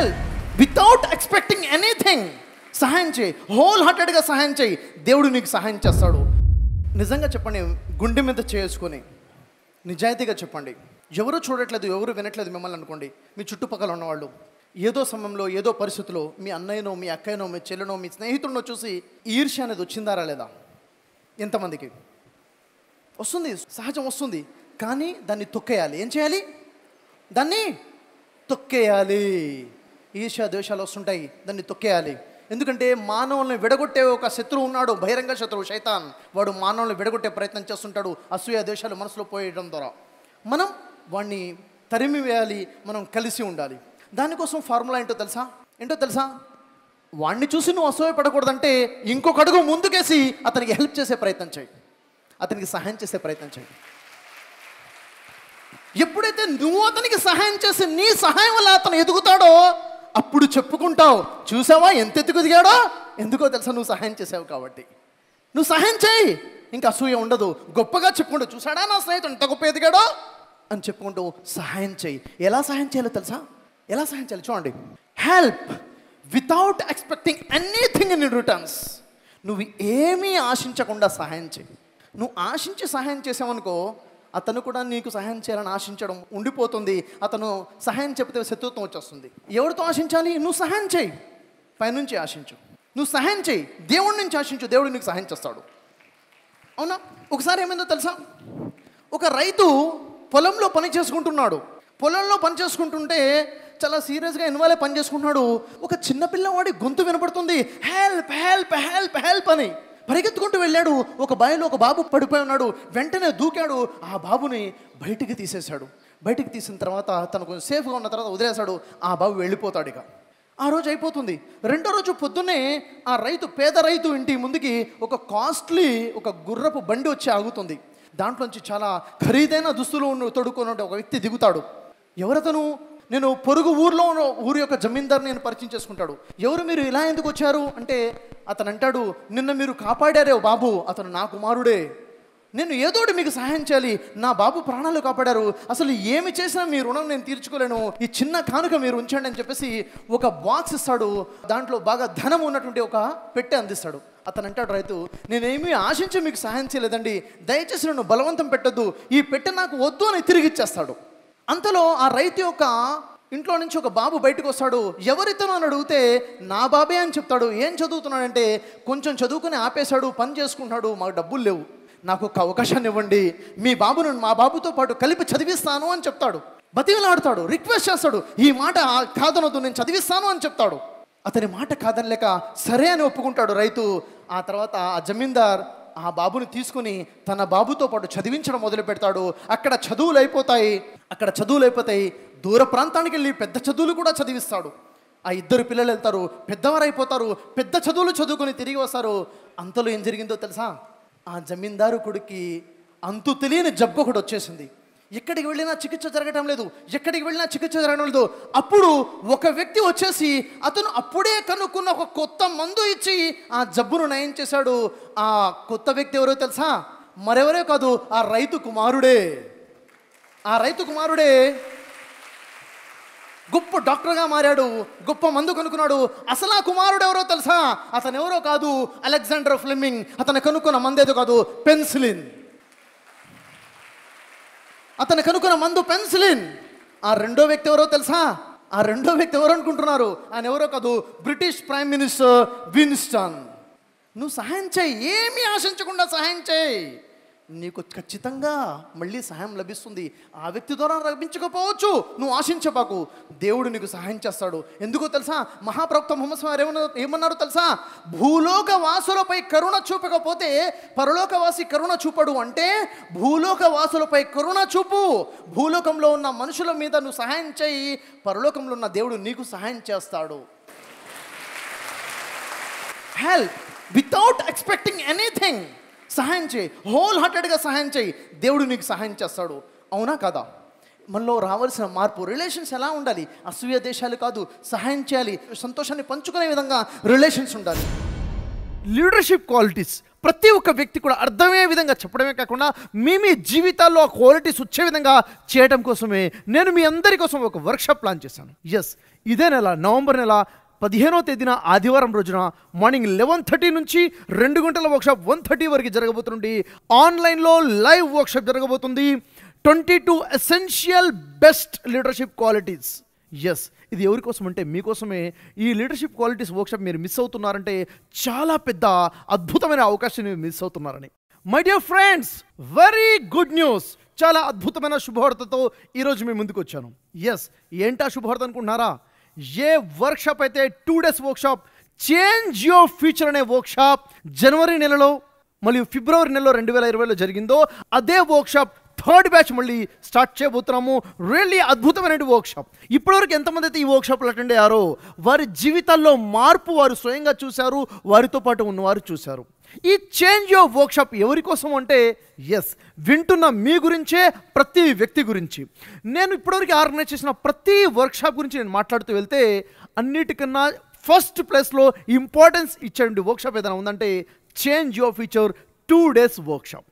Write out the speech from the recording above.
help without expecting anything సహాయం చేయి whole హార్టెడ్గా సహాయం చేయి దేవుడు నీకు సహాయం చేస్తాడు నిజంగా చెప్పండి గుండె మీద చేసుకొని నిజాయితీగా చెప్పండి ఎవరు చూడట్లేదు ఎవరు వినట్లేదు మిమ్మల్ని అనుకోండి మీ చుట్టుపక్కల ఉన్నవాళ్ళు ఏదో సమయంలో ఏదో పరిస్థితుల్లో మీ అన్నయ్యనో మీ అక్కయ్యనో మీ చెల్లెనో మీ స్నేహితుడినో చూసి ఈర్ష్య అనేది వచ్చిందారా లేదా ఎంతమందికి వస్తుంది సహజం వస్తుంది కానీ దాన్ని తొక్కేయాలి ఏం చేయాలి దాన్ని తొక్కేయాలి ఈర్ష్య ద్వేషాలు వస్తుంటాయి దాన్ని తొక్కేయాలి ఎందుకంటే మానవుల్ని విడగొట్టే ఒక శత్రువు ఉన్నాడు బహిరంగ శత్రువు శైతాన్ వాడు మానవుల్ని విడగొట్టే ప్రయత్నం చేస్తుంటాడు అసూయ దేశాలు మనసులో పోయడం ద్వారా మనం వాడిని తరిమి వేయాలి మనం కలిసి ఉండాలి దానికోసం ఫార్ములా ఏంటో తెలుసా ఏంటో తెలుసా వాడిని చూసి నువ్వు అసూయ పడకూడదంటే ఇంకొక అడుగు ముందుకేసి అతనికి హెల్ప్ చేసే ప్రయత్నం చేయి అతనికి సహాయం చేసే ప్రయత్నం చేయి ఎప్పుడైతే నువ్వు అతనికి సహాయం చేసి నీ సహాయం వల్ల అతను ఎదుగుతాడో అప్పుడు చెప్పుకుంటావు చూసావా ఎంత ఎత్తుకు దిగాడో ఎందుకో తెలుసా నువ్వు సహాయం చేసావు కాబట్టి నువ్వు సహాయం చేయి ఇంకా అసూయ ఉండదు గొప్పగా చెప్పుకుంటూ చూసాడా నా స్నేహితుడు ఎంత గొప్ప ఎదిగాడో అని చెప్పుకుంటూ సహాయం చేయి ఎలా సహాయం చేయాలో తెలుసా ఎలా సహాయం చేయాలి చూడండి help without expecting anything in returns నువ్వు ఏమీ ఆశించకుండా సహాయం చేయి నువ్వు ఆశించి సహాయం చేసావనుకో అతను కూడా నీకు సహాయం చేయాలని ఆశించడం ఉండిపోతుంది అతను సహాయం చెప్తే శత్రుత్వం వచ్చేస్తుంది ఎవరితో ఆశించాలి నువ్వు సహాయం చేయి పైనుంచి ఆశించు నువ్వు సహాయం చేయి దేవుడి నుంచి ఆశించు దేవుడు నీకు సహాయం చేస్తాడు అవునా ఒకసారి ఏమైందో తెలుసా ఒక రైతు పొలంలో పని చేసుకుంటున్నాడు పొలంలో పని చేసుకుంటుంటే చాలా సీరియస్గా ఇన్వాల్వ్ పని చేసుకుంటున్నాడు ఒక చిన్నపిల్లవాడి గొంతు వినపడుతుంది హెల్ప్ హెల్ప్ హెల్ప్ హెల్ప్ అని పరిగెత్తుకుంటూ వెళ్ళాడు ఒక బయలు ఒక బాబు పడిపోయి ఉన్నాడు వెంటనే దూకాడు ఆ బాబుని బయటికి తీసేశాడు బయటికి తీసిన తర్వాత తను కొంచెం సేఫ్గా ఉన్న తర్వాత వదిలేశాడు ఆ బాబు వెళ్ళిపోతాడు ఇక ఆ రోజు అయిపోతుంది రెండో రోజు పొద్దున్నే ఆ రైతు పేద రైతు ఇంటి ముందుకి ఒక కాస్ట్లీ ఒక గుర్రపు బండి వచ్చి ఆగుతుంది దాంట్లోంచి చాలా ఖరీదైన దుస్తులు తొడుక్కున్నట్టు ఒక వ్యక్తి దిగుతాడు ఎవరతను నేను పొరుగు ఊర్లో ఊరి యొక్క జమీందారు నేను పరిచయం చేసుకుంటాడు ఎవరు మీరు ఇలా ఎందుకు వచ్చారు అంటే అతను అంటాడు నిన్న మీరు కాపాడారే బాబు అతను నా కుమారుడే నేను ఏదోటి మీకు సహాయం చేయాలి నా బాబు ప్రాణాలు కాపాడారు అసలు ఏమి చేసినా మీ రుణం నేను తీర్చుకోలేను ఈ చిన్న కానుక మీరు ఉంచండి అని చెప్పేసి ఒక బాక్స్ ఇస్తాడు దాంట్లో బాగా ధనం ఉన్నటువంటి ఒక పెట్టె అందిస్తాడు అతను అంటాడు రైతు నేనేమీ ఆశించి మీకు సహాయం చేయలేదండి దయచేసి నన్ను బలవంతం పెట్టద్దు ఈ పెట్టె నాకు వద్దు అని తిరిగి ఇచ్చేస్తాడు అంతలో ఆ రైతు యొక్క ఇంట్లో నుంచి ఒక బాబు బయటకు వస్తాడు ఎవరితను అని అడిగితే నా బాబే అని చెప్తాడు ఏం చదువుతున్నాడంటే కొంచెం చదువుకుని ఆపేశాడు పని చేసుకుంటాడు మాకు డబ్బులు లేవు నాకు ఒక అవకాశాన్ని ఇవ్వండి మీ బాబును మా బాబుతో పాటు కలిపి చదివిస్తాను అని చెప్తాడు బతిమలాడతాడు రిక్వెస్ట్ చేస్తాడు ఈ మాట కాదనొద్దు నేను చదివిస్తాను అని చెప్తాడు అతని మాట కాదనలేక సరే అని ఒప్పుకుంటాడు రైతు ఆ తర్వాత ఆ జమీందార్ ఆ బాబుని తీసుకుని తన బాబుతో పాటు చదివించడం మొదలు పెడతాడు అక్కడ చదువులు అయిపోతాయి అక్కడ చదువులు అయిపోతాయి దూర ప్రాంతానికి వెళ్ళి పెద్ద చదువులు కూడా చదివిస్తాడు ఆ ఇద్దరు పిల్లలు వెళ్తారు పెద్దవారైపోతారు పెద్ద చదువులు చదువుకొని తిరిగి వస్తారు అంతలో ఏం జరిగిందో తెలుసా ఆ జమీందారు కొడుక్కి అంతు తెలియని జబ్బు ఒకటి వచ్చేసింది ఎక్కడికి వెళ్ళినా చికిత్స జరగటం లేదు ఎక్కడికి వెళ్ళినా చికిత్స జరగడం లేదు అప్పుడు ఒక వ్యక్తి వచ్చేసి అతను అప్పుడే కనుక్కున్న ఒక కొత్త మందు ఇచ్చి ఆ జబ్బును నయం చేశాడు ఆ కొత్త వ్యక్తి ఎవరో తెలుసా మరెవరో కాదు ఆ రైతు కుమారుడే ఆ రైతు కుమారుడే గొప్ప డాక్టర్గా మారాడు గొప్ప మందు కనుక్కున్నాడు అసలు ఆ కుమారుడు ఎవరో తెలుసా అతను ఎవరో కాదు అలెగ్జాండర్ ఫ్లెమింగ్ అతను కనుక్కున్న మందేదో కాదు పెన్సిలిన్ అతను కనుక్కున్న మందు పెన్సిలిన్ ఆ రెండో వ్యక్తి ఎవరో తెలుసా ఆ రెండో వ్యక్తి ఎవరు అనుకుంటున్నారు ఆయన ఎవరో కాదు బ్రిటిష్ ప్రైమ్ మినిస్టర్ విన్స్టన్ నువ్వు సహాయం చేయి ఏమీ ఆశించకుండా సహాయం చేయి నీకు ఖచ్చితంగా మళ్ళీ సహాయం లభిస్తుంది ఆ వ్యక్తి ద్వారా లభించకపోవచ్చు నువ్వు ఆశించబాకు దేవుడు నీకు సహాయం చేస్తాడు ఎందుకో తెలుసా మహాప్రవక్త మొహమ్మద్ సార్ ఏమన్నారు తెలుసా భూలోక వాసులపై కరుణ చూపకపోతే పరలోకవాసి కరుణ చూపడు అంటే భూలోక వాసులపై కరుణ చూపు భూలోకంలో ఉన్న మనుషుల మీద నువ్వు సహాయం చేయి పరలోకంలో ఉన్న దేవుడు నీకు సహాయం చేస్తాడు హెల్ప్ వితౌట్ ఎక్స్పెక్టింగ్ ఎనీథింగ్ సహాయం చేయి హోల్ హార్టెడ్గా సహాయం చేయి దేవుడు నీకు సహాయం చేస్తాడు అవునా కదా మనలో రావాల్సిన మార్పు రిలేషన్స్ ఎలా ఉండాలి అసూయ దేశాలు కాదు సహాయం చేయాలి సంతోషాన్ని పంచుకునే విధంగా రిలేషన్స్ ఉండాలి లీడర్షిప్ క్వాలిటీస్ ప్రతి ఒక్క వ్యక్తి కూడా అర్థమయ్యే విధంగా చెప్పడమే కాకుండా మీ మీ జీవితాల్లో ఆ క్వాలిటీస్ వచ్చే విధంగా చేయడం కోసమే నేను మీ అందరి కోసం ఒక వర్క్షాప్ ప్లాన్ చేశాను ఎస్ ఇదే నెల నవంబర్ నెల పదిహేనో తేదీన ఆదివారం రోజున మార్నింగ్ లెవెన్ థర్టీ నుంచి రెండు గంటల వర్క్షాప్ వన్ థర్టీ వరకు జరగబోతుంది ఆన్లైన్లో లైవ్ వర్క్షాప్ జరగబోతుంది twenty two essential best leadership qualities yes ఇది ఎవరి కోసం అంటే మీకోసమే ఈ లీడర్షిప్ క్వాలిటీస్ వర్క్షాప్ మీరు మిస్ అవుతున్నారంటే చాలా పెద్ద అద్భుతమైన మీరు మిస్ అవుతున్నారని my dear friends very good news చాలా అద్భుతమైన శుభవార్తతో ఈరోజు మేము ముందుకు వచ్చాను ఎస్ ఏంటా శుభవార్త అనుకుంటున్నారా ఏ వర్క్షాప్ అయితే two days workshop change your future అనే వర్క్షాప్ జనవరి నెలలో మరియు ఫిబ్రవరి నెలలో రెండు వేల ఇరవైలో జరిగిందో అదే వర్క్షాప్ థర్డ్ బ్యాచ్ మళ్ళీ స్టార్ట్ చేయబోతున్నాము రియల్లీ అద్భుతమైన వర్క్షాప్ ఇప్పటివరకు ఎంతమంది అయితే ఈ వర్క్షాప్లు అటెండ్ అయ్యారో వారి జీవితాల్లో మార్పు వారు స్వయంగా చూశారు వారితో పాటు ఉన్నవారు చూశారు ఈ చేంజ్ ఆఫ్ వర్క్షాప్ ఎవరి కోసం అంటే ఎస్ వింటున్న మీ గురించే ప్రతి వ్యక్తి గురించి నేను ఇప్పటివరకు ఆర్గనైజ్ చేసిన ప్రతి వర్క్షాప్ గురించి నేను మాట్లాడుతూ వెళ్తే అన్నిటికన్నా ఫస్ట్ ప్లేస్లో ఇంపార్టెన్స్ ఇచ్చేటువంటి వర్క్షాప్ ఏదైనా ఉందంటే change of future two days workshop